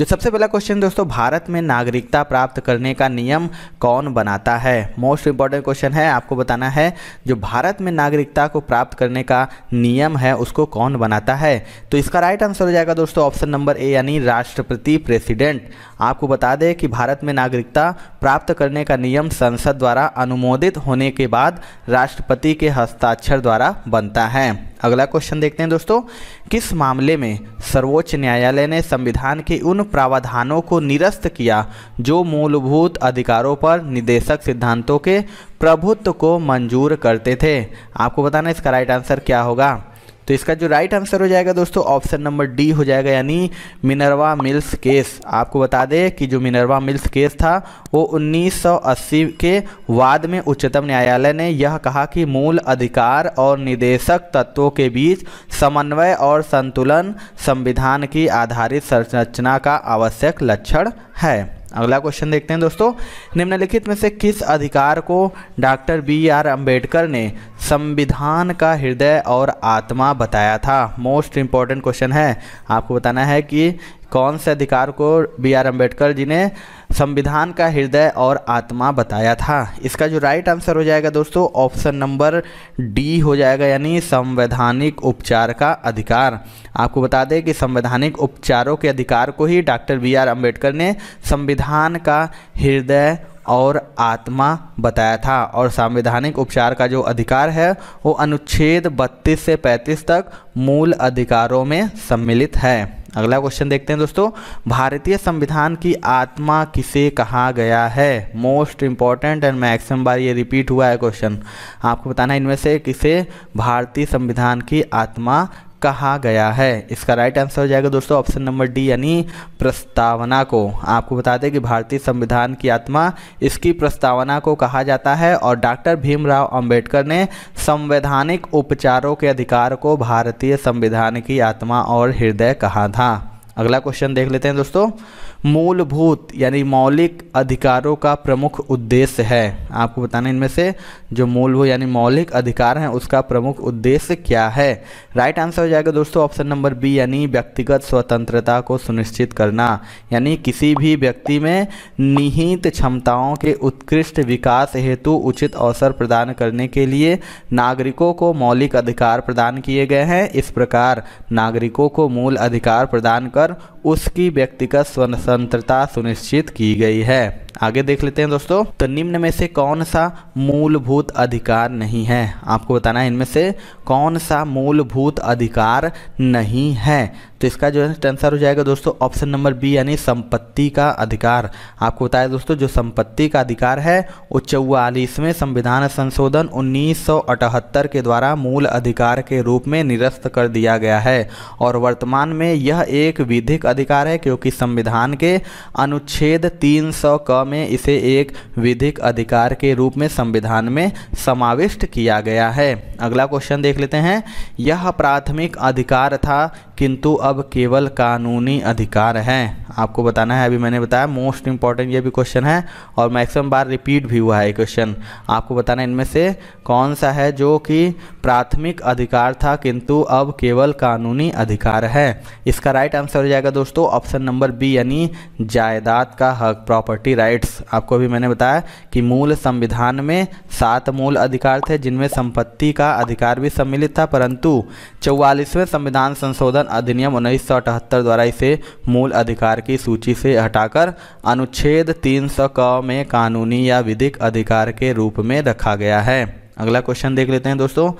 जो सबसे पहला क्वेश्चन दोस्तों भारत में नागरिकता प्राप्त करने का नियम कौन बनाता है मोस्ट इंपॉर्टेंट क्वेश्चन है आपको बताना है जो भारत में नागरिकता को प्राप्त करने का नियम है उसको कौन बनाता है तो इसका राइट आंसर हो जाएगा दोस्तों ऑप्शन नंबर ए यानी राष्ट्रपति प्रेसिडेंट आपको बता दें कि भारत में नागरिकता प्राप्त करने का नियम संसद द्वारा अनुमोदित होने के बाद राष्ट्रपति के हस्ताक्षर द्वारा बनता है अगला क्वेश्चन देखते हैं दोस्तों किस मामले में सर्वोच्च न्यायालय ने संविधान के उन प्रावधानों को निरस्त किया जो मूलभूत अधिकारों पर निदेशक सिद्धांतों के प्रभुत्व को मंजूर करते थे आपको बताना इसका राइट आंसर क्या होगा तो इसका जो राइट आंसर हो जाएगा दोस्तों ऑप्शन नंबर डी हो जाएगा यानी मिनरवा मिल्स केस आपको बता दें कि जो मिनरवा मिल्स केस था वो 1980 के वाद में उच्चतम न्यायालय ने यह कहा कि मूल अधिकार और निदेशक तत्वों के बीच समन्वय और संतुलन संविधान की आधारित संरचना का आवश्यक लक्षण है अगला क्वेश्चन देखते हैं दोस्तों निम्नलिखित में से किस अधिकार को डॉक्टर बी आर अम्बेडकर ने संविधान का हृदय और आत्मा बताया था मोस्ट इम्पॉर्टेंट क्वेश्चन है आपको बताना है कि कौन से अधिकार को बी आर अम्बेडकर जी ने संविधान का हृदय और आत्मा बताया था इसका जो राइट आंसर हो जाएगा दोस्तों ऑप्शन नंबर डी हो जाएगा यानी संवैधानिक उपचार का अधिकार आपको बता दें कि संवैधानिक उपचारों के अधिकार को ही डॉक्टर बी आर अम्बेडकर ने संविधान का हृदय और आत्मा बताया था और संवैधानिक उपचार का जो अधिकार है वो अनुच्छेद 32 से 35 तक मूल अधिकारों में सम्मिलित है अगला क्वेश्चन देखते हैं दोस्तों भारतीय संविधान की आत्मा किसे कहा गया है मोस्ट इंपॉर्टेंट एंड मैक्सिमम बार ये रिपीट हुआ है क्वेश्चन आपको बताना इनमें से किसे भारतीय संविधान की आत्मा कहा गया है इसका राइट आंसर हो जाएगा दोस्तों ऑप्शन नंबर डी यानी प्रस्तावना को आपको बता दें कि भारतीय संविधान की आत्मा इसकी प्रस्तावना को कहा जाता है और डॉक्टर भीमराव अंबेडकर ने संवैधानिक उपचारों के अधिकार को भारतीय संविधान की आत्मा और हृदय कहा था अगला क्वेश्चन देख लेते हैं दोस्तों मूलभूत यानी मौलिक अधिकारों का प्रमुख उद्देश्य है आपको बताना इनमें से जो मूलभूत यानी मौलिक अधिकार हैं उसका प्रमुख उद्देश्य क्या है राइट आंसर हो जाएगा दोस्तों ऑप्शन नंबर बी यानी व्यक्तिगत स्वतंत्रता को सुनिश्चित करना यानी किसी भी व्यक्ति में निहित क्षमताओं के उत्कृष्ट विकास हेतु उचित अवसर प्रदान करने के लिए नागरिकों को मौलिक अधिकार प्रदान किए गए हैं इस प्रकार नागरिकों को मूल अधिकार प्रदान कर उसकी व्यक्तिगत स्वतंत्रता सुनिश्चित की गई है आगे देख लेते हैं दोस्तों तो निम्न में से कौन सा मूलभूत अधिकार नहीं है आपको बताना है इनमें से कौन सा मूलभूत अधिकार नहीं है तो इसका जो है आंसर हो जाएगा दोस्तों ऑप्शन नंबर बी यानी संपत्ति का अधिकार आपको बताया दोस्तों जो संपत्ति का अधिकार है वो चौवालीसवें संविधान संशोधन उन्नीस के द्वारा मूल अधिकार के रूप में निरस्त कर दिया गया है और वर्तमान में यह एक विधिक अधिकार है क्योंकि संविधान के अनुच्छेद तीन क में इसे एक विधिक अधिकार के रूप में संविधान में समाविष्ट किया गया है अगला क्वेश्चन देख लेते हैं यह प्राथमिक अधिकार था किंतु अब केवल कानूनी अधिकार हैं आपको बताना है अभी मैंने बताया मोस्ट इंपॉर्टेंट ये भी क्वेश्चन है और मैक्सिमम बार रिपीट भी हुआ है क्वेश्चन आपको बताना इनमें से कौन सा है जो कि प्राथमिक अधिकार था किंतु अब केवल कानूनी अधिकार है इसका राइट आंसर हो जाएगा दोस्तों ऑप्शन नंबर बी यानी जायदाद का हक प्रॉपर्टी राइट्स आपको अभी मैंने बताया कि मूल संविधान में सात मूल अधिकार थे जिनमें संपत्ति का अधिकार भी सम्मिलित था परंतु चौवालीसवें संविधान संशोधन अधिनियम उन्नीस द्वारा इसे मूल अधिकार की सूची से हटाकर अनुच्छेद तीन क में कानूनी या विधिक अधिकार के रूप में रखा गया है अगला क्वेश्चन देख लेते हैं दोस्तों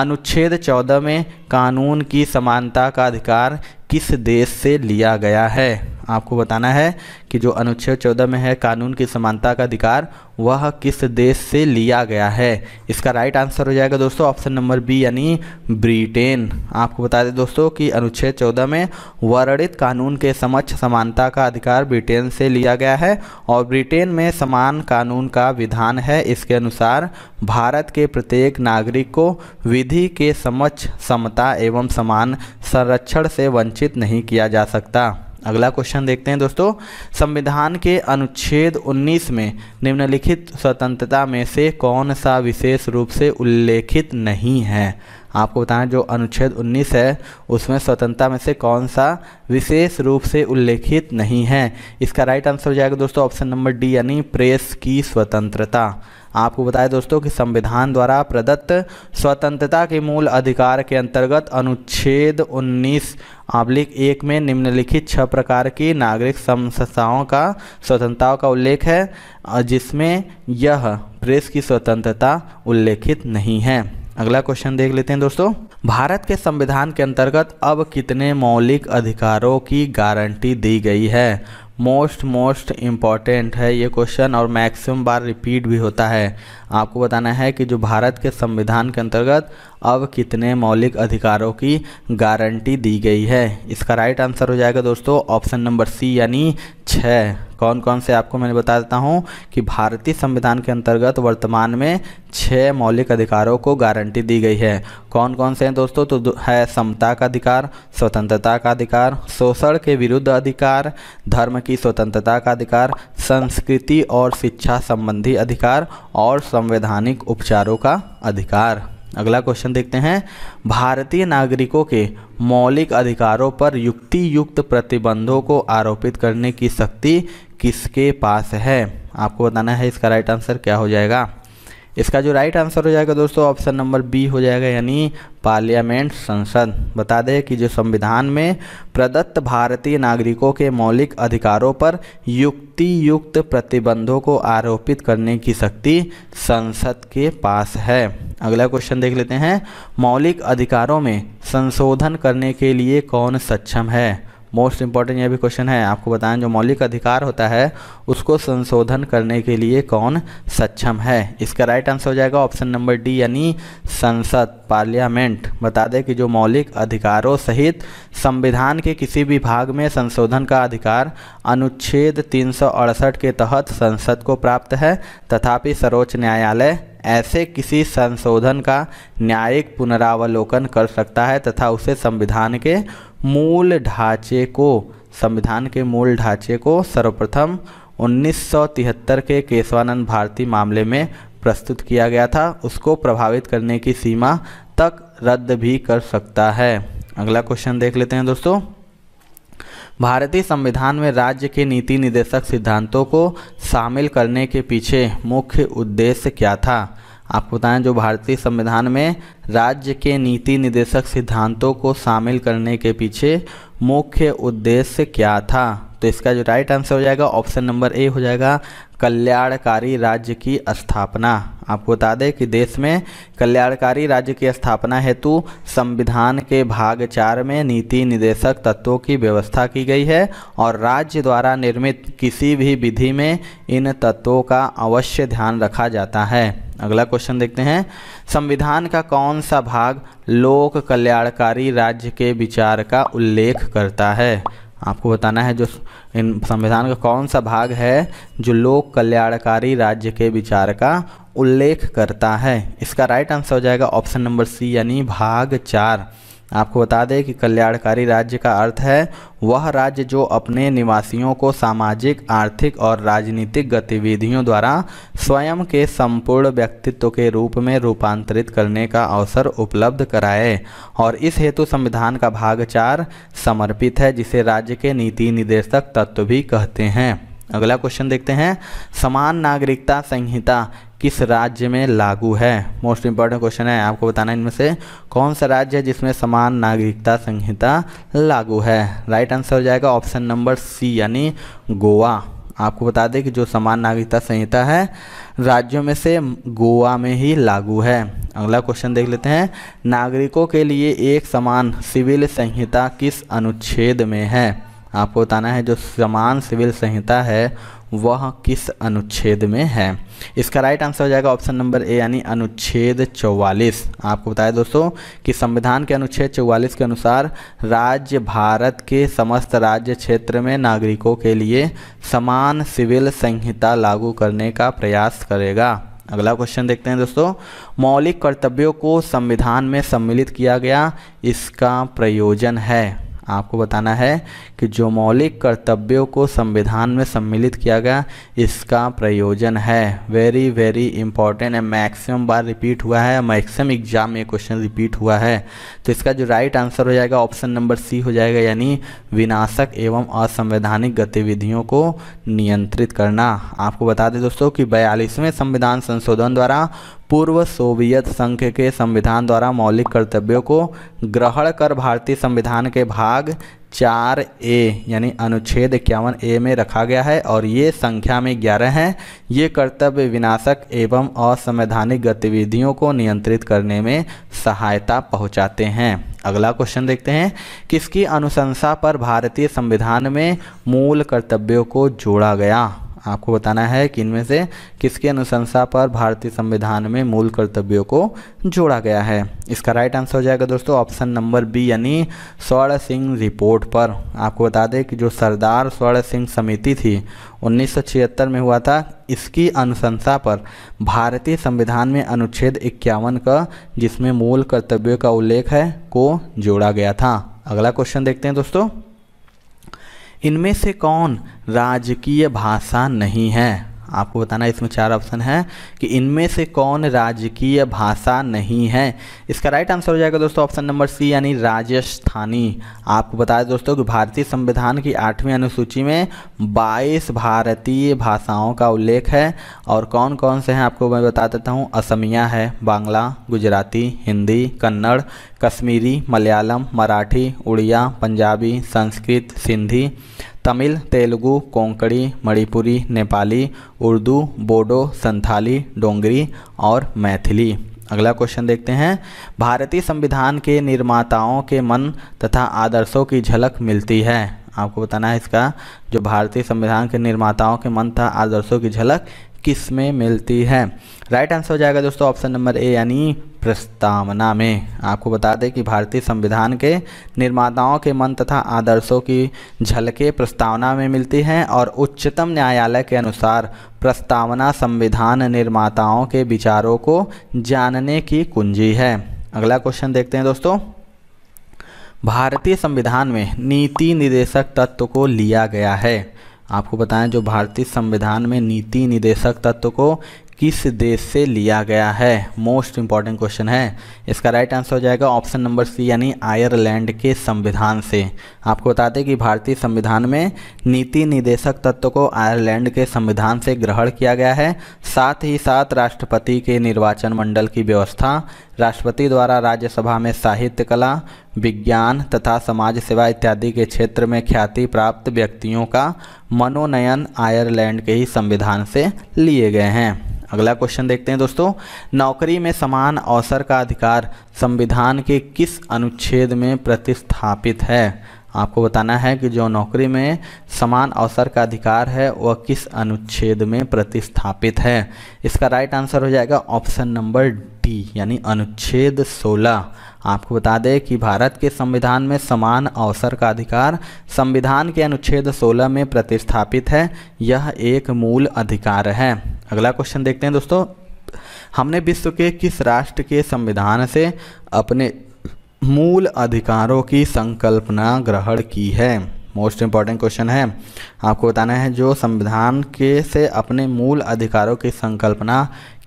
अनुच्छेद 14 में कानून की समानता का अधिकार किस देश से लिया गया है आपको बताना है कि जो अनुच्छेद चौदह में है कानून की समानता का अधिकार वह किस देश से लिया गया है इसका राइट आंसर हो जाएगा दोस्तों ऑप्शन नंबर बी यानी ब्रिटेन आपको बता दें दोस्तों कि अनुच्छेद चौदह में वर्णित कानून के समक्ष समानता का अधिकार ब्रिटेन से लिया गया है और ब्रिटेन में समान कानून का विधान है इसके अनुसार भारत के प्रत्येक नागरिक को विधि के समक्ष समता एवं समान संरक्षण से वंचित नहीं किया जा सकता अगला क्वेश्चन देखते हैं दोस्तों संविधान के अनुच्छेद 19 में निम्नलिखित स्वतंत्रता में से कौन सा विशेष रूप से उल्लेखित नहीं है आपको बताएं जो अनुच्छेद 19 है उसमें स्वतंत्रता में से कौन सा विशेष रूप से उल्लेखित नहीं है इसका राइट आंसर हो जाएगा दोस्तों ऑप्शन नंबर डी यानी प्रेस की स्वतंत्रता आपको बताया दोस्तों कि संविधान द्वारा प्रदत्त स्वतंत्रता के मूल अधिकार के अंतर्गत अनुच्छेद 19 आबलिक एक में निम्नलिखित छह प्रकार की नागरिक संस्थाओं का स्वतंत्रताओं का उल्लेख है जिसमें यह प्रेस की स्वतंत्रता उल्लेखित नहीं है अगला क्वेश्चन देख लेते हैं दोस्तों भारत के संविधान के अंतर्गत अब कितने मौलिक अधिकारों की गारंटी दी गई है मोस्ट मोस्ट इम्पॉर्टेंट है ये क्वेश्चन और मैक्सिमम बार रिपीट भी होता है आपको बताना है कि जो भारत के संविधान के अंतर्गत अब कितने मौलिक अधिकारों की गारंटी दी गई है इसका राइट आंसर हो जाएगा दोस्तों ऑप्शन नंबर सी यानी छः कौन कौन से आपको मैंने बता देता हूँ कि भारतीय संविधान के अंतर्गत वर्तमान में छः मौलिक अधिकारों को गारंटी दी गई है कौन कौन से हैं दोस्तों तो है समता का अधिकार स्वतंत्रता का अधिकार शोषण के विरुद्ध अधिकार धर्म की स्वतंत्रता का अधिकार संस्कृति और शिक्षा संबंधी अधिकार और संवैधानिक उपचारों का अधिकार अगला क्वेश्चन देखते हैं भारतीय नागरिकों के मौलिक अधिकारों पर युक्ति युक्त प्रतिबंधों को आरोपित करने की शक्ति किसके पास है आपको बताना है इसका राइट आंसर क्या हो जाएगा इसका जो राइट आंसर हो जाएगा दोस्तों ऑप्शन नंबर बी हो जाएगा यानी पार्लियामेंट संसद बता दें कि जो संविधान में प्रदत्त भारतीय नागरिकों के मौलिक अधिकारों पर युक्ति युक्त प्रतिबंधों को आरोपित करने की शक्ति संसद के पास है अगला क्वेश्चन देख लेते हैं मौलिक अधिकारों में संशोधन करने के लिए कौन सक्षम है मोस्ट इंपॉर्टेंट यह भी क्वेश्चन है आपको बताएं जो मौलिक अधिकार होता है उसको संशोधन करने के लिए कौन सक्षम है इसका राइट आंसर हो जाएगा ऑप्शन नंबर डी यानी संसद पार्लियामेंट बता दें कि जो मौलिक अधिकारों सहित संविधान के किसी भी भाग में संशोधन का अधिकार अनुच्छेद तीन के तहत संसद को प्राप्त है तथापि सर्वोच्च न्यायालय ऐसे किसी संशोधन का न्यायिक पुनरावलोकन कर सकता है तथा उसे संविधान के मूल ढांचे को संविधान के मूल ढांचे को सर्वप्रथम 1973 के केशवानंद भारती मामले में प्रस्तुत किया गया था उसको प्रभावित करने की सीमा तक रद्द भी कर सकता है अगला क्वेश्चन देख लेते हैं दोस्तों भारतीय संविधान में राज्य के नीति निदेशक सिद्धांतों को शामिल करने के पीछे मुख्य उद्देश्य क्या था आपको बताएं जो भारतीय संविधान में राज्य के नीति निदेशक सिद्धांतों को शामिल करने के पीछे मुख्य उद्देश्य क्या था तो इसका जो राइट आंसर हो जाएगा ऑप्शन नंबर ए हो जाएगा कल्याणकारी राज्य की स्थापना आपको बता दें कि देश में कल्याणकारी राज्य की स्थापना हेतु संविधान के भाग चार में नीति निदेशक तत्वों की व्यवस्था की गई है और राज्य द्वारा निर्मित किसी भी विधि में इन तत्वों का अवश्य ध्यान रखा जाता है अगला क्वेश्चन देखते हैं संविधान का कौन सा भाग लोक कल्याणकारी राज्य के विचार का उल्लेख करता है आपको बताना है जो इन संविधान का कौन सा भाग है जो लोक कल्याणकारी राज्य के विचार का उल्लेख करता है इसका राइट आंसर हो जाएगा ऑप्शन नंबर सी यानी भाग चार आपको बता दें कि कल्याणकारी राज्य का अर्थ है वह राज्य जो अपने निवासियों को सामाजिक आर्थिक और राजनीतिक गतिविधियों द्वारा स्वयं के संपूर्ण व्यक्तित्व के रूप में रूपांतरित करने का अवसर उपलब्ध कराए और इस हेतु संविधान का भाग चार समर्पित है जिसे राज्य के नीति निदेशक तत्व भी कहते हैं अगला क्वेश्चन देखते हैं समान नागरिकता संहिता किस राज्य में लागू है मोस्ट इम्पॉर्टेंट क्वेश्चन है आपको बताना इनमें से कौन सा राज्य है जिसमें समान नागरिकता संहिता लागू है राइट आंसर हो जाएगा ऑप्शन नंबर सी यानी गोवा आपको बता दें कि जो समान नागरिकता संहिता है राज्यों में से गोवा में ही लागू है अगला क्वेश्चन देख लेते हैं नागरिकों के लिए एक समान सिविल संहिता किस अनुच्छेद में है आपको बताना है जो समान सिविल संहिता है वह किस अनुच्छेद में है इसका राइट आंसर हो जाएगा ऑप्शन नंबर ए यानी अनुच्छेद 44 आपको बताया दोस्तों कि संविधान के अनुच्छेद 44 के अनुसार राज्य भारत के समस्त राज्य क्षेत्र में नागरिकों के लिए समान सिविल संहिता लागू करने का प्रयास करेगा अगला क्वेश्चन देखते हैं दोस्तों मौलिक कर्तव्यों को संविधान में सम्मिलित किया गया इसका प्रयोजन है आपको बताना है कि जो मौलिक कर्तव्यों को संविधान में सम्मिलित किया गया इसका प्रयोजन है वेरी वेरी इंपॉर्टेंट है मैक्सिमम बार रिपीट हुआ है मैक्सिमम एग्जाम में क्वेश्चन रिपीट हुआ है तो इसका जो राइट आंसर हो जाएगा ऑप्शन नंबर सी हो जाएगा यानी विनाशक एवं असंवैधानिक गतिविधियों को नियंत्रित करना आपको बता दें दोस्तों कि बयालीसवें संविधान संशोधन द्वारा पूर्व सोवियत संघ के संविधान द्वारा मौलिक कर्तव्यों को ग्रहण कर भारतीय संविधान के भाग चार ए यानी अनुच्छेद इक्यावन ए में रखा गया है और ये संख्या में ग्यारह हैं ये कर्तव्य विनाशक एवं असंवैधानिक गतिविधियों को नियंत्रित करने में सहायता पहुंचाते हैं अगला क्वेश्चन देखते हैं किसकी अनुशंसा पर भारतीय संविधान में मूल कर्तव्यों को जोड़ा गया आपको बताना है कि इनमें से किसकी अनुशंसा पर भारतीय संविधान में मूल कर्तव्यों को जोड़ा गया है इसका राइट आंसर हो जाएगा दोस्तों ऑप्शन नंबर बी यानी स्वर्ण सिंह रिपोर्ट पर आपको बता दें कि जो सरदार स्वर्ण सिंह समिति थी उन्नीस में हुआ था इसकी अनुशंसा पर भारतीय संविधान में अनुच्छेद इक्यावन का जिसमें मूल कर्तव्यों का उल्लेख है को जोड़ा गया था अगला क्वेश्चन देखते हैं दोस्तों इनमें से कौन राजकीय भाषा नहीं है आपको बताना इसमें चार ऑप्शन है कि इनमें से कौन राजकीय भाषा नहीं है इसका राइट आंसर हो जाएगा दोस्तों ऑप्शन नंबर सी यानी राजस्थानी आपको बता दें दोस्तों कि भारतीय संविधान की आठवीं अनुसूची में 22 भारतीय भाषाओं का उल्लेख है और कौन कौन से हैं आपको मैं बता देता हूँ असमिया है बांग्ला गुजराती हिंदी कन्नड़ कश्मीरी मलयालम मराठी उड़िया पंजाबी संस्कृत सिंधी तमिल तेलुगु कोंकणी मणिपुरी नेपाली उर्दू बोडो संथाली डोंगरी और मैथिली अगला क्वेश्चन देखते हैं भारतीय संविधान के निर्माताओं के मन तथा आदर्शों की झलक मिलती है आपको बताना है इसका जो भारतीय संविधान के निर्माताओं के मन तथा आदर्शों की झलक किस में मिलती है राइट आंसर हो जाएगा दोस्तों ऑप्शन नंबर ए यानी प्रस्तावना में आपको बता दें कि भारतीय संविधान के निर्माताओं के मन तथा आदर्शों की झलके प्रस्तावना में मिलती हैं और उच्चतम न्यायालय के अनुसार प्रस्तावना संविधान निर्माताओं के विचारों को जानने की कुंजी है अगला क्वेश्चन देखते हैं दोस्तों भारतीय संविधान में नीति निदेशक तत्व को लिया गया है आपको बताएं जो भारतीय संविधान में नीति निदेशक तत्व को किस देश से लिया गया है मोस्ट इम्पॉर्टेंट क्वेश्चन है इसका राइट आंसर हो जाएगा ऑप्शन नंबर सी यानी आयरलैंड के संविधान से आपको बता दें कि भारतीय संविधान में नीति निदेशक तत्व को आयरलैंड के संविधान से ग्रहण किया गया है साथ ही साथ राष्ट्रपति के निर्वाचन मंडल की व्यवस्था राष्ट्रपति द्वारा राज्यसभा में साहित्य कला विज्ञान तथा समाज सेवा इत्यादि के क्षेत्र में ख्याति प्राप्त व्यक्तियों का मनोनयन आयरलैंड के ही संविधान से लिए गए हैं अगला क्वेश्चन देखते हैं दोस्तों नौकरी में समान अवसर का अधिकार संविधान के किस अनुच्छेद में प्रतिस्थापित है आपको बताना है कि जो नौकरी में समान अवसर का अधिकार है वह किस अनुच्छेद में प्रतिस्थापित है इसका राइट आंसर हो जाएगा ऑप्शन नंबर डी यानी अनुच्छेद 16 आपको बता दें कि भारत के संविधान में समान अवसर का अधिकार संविधान के अनुच्छेद 16 में प्रतिस्थापित है यह एक मूल अधिकार है अगला क्वेश्चन देखते हैं दोस्तों हमने विश्व के किस राष्ट्र के संविधान से अपने मूल अधिकारों की संकल्पना ग्रहण की है मोस्ट इम्पॉर्टेंट क्वेश्चन है आपको बताना है जो संविधान के से अपने मूल अधिकारों की संकल्पना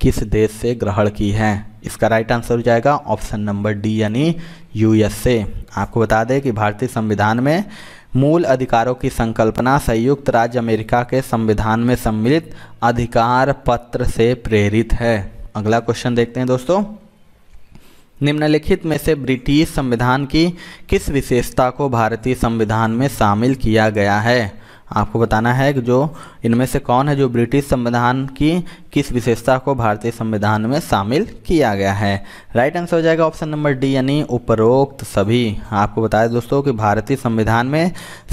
किस देश से ग्रहण की है इसका राइट आंसर हो जाएगा ऑप्शन नंबर डी यानी यूएसए आपको बता दें कि भारतीय संविधान में मूल अधिकारों की संकल्पना संयुक्त राज्य अमेरिका के संविधान में सम्मिलित अधिकार पत्र से प्रेरित है अगला क्वेश्चन देखते हैं दोस्तों निम्नलिखित में से ब्रिटिश संविधान की किस विशेषता को भारतीय संविधान में शामिल किया गया है आपको बताना है कि जो इनमें से कौन है जो ब्रिटिश संविधान की किस विशेषता को भारतीय संविधान में शामिल किया गया है राइट आंसर हो जाएगा ऑप्शन नंबर डी यानी उपरोक्त सभी आपको बताया दोस्तों कि भारतीय संविधान में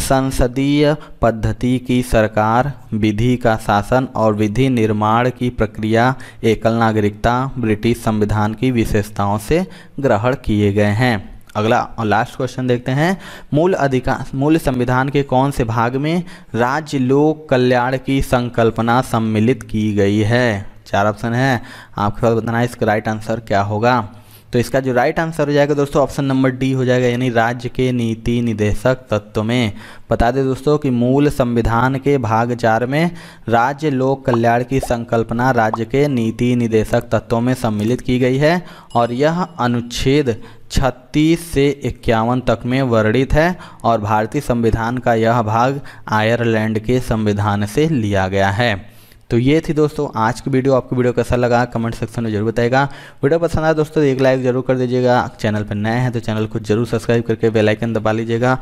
संसदीय पद्धति की सरकार विधि का शासन और विधि निर्माण की प्रक्रिया एकल नागरिकता ब्रिटिश संविधान की विशेषताओं से ग्रहण किए गए हैं अगला और लास्ट क्वेश्चन देखते हैं मूल अधिकार मूल संविधान के कौन से भाग में राज्य लोक कल्याण की संकल्पना सम्मिलित की गई है चार ऑप्शन है आपके पास बताना इसका राइट आंसर क्या होगा तो इसका जो राइट आंसर हो जाएगा दोस्तों ऑप्शन नंबर डी हो जाएगा यानी राज्य के नीति निदेशक तत्व में बता दें दोस्तों कि मूल संविधान के भाग चार में राज्य लोक कल्याण की संकल्पना राज्य के नीति निदेशक तत्वों में सम्मिलित की गई है और यह अनुच्छेद 36 से इक्यावन तक में वर्णित है और भारतीय संविधान का यह भाग आयरलैंड के संविधान से लिया गया है तो ये थी दोस्तों आज की वीडियो आपको वीडियो कैसा लगा कमेंट सेक्शन में जरूर बताएगा वीडियो पसंद आया दोस्तों एक लाइक जरूर कर दीजिएगा चैनल पर नए हैं तो चैनल को जरूर सब्सक्राइब करके बेलाइकन दबा लीजिएगा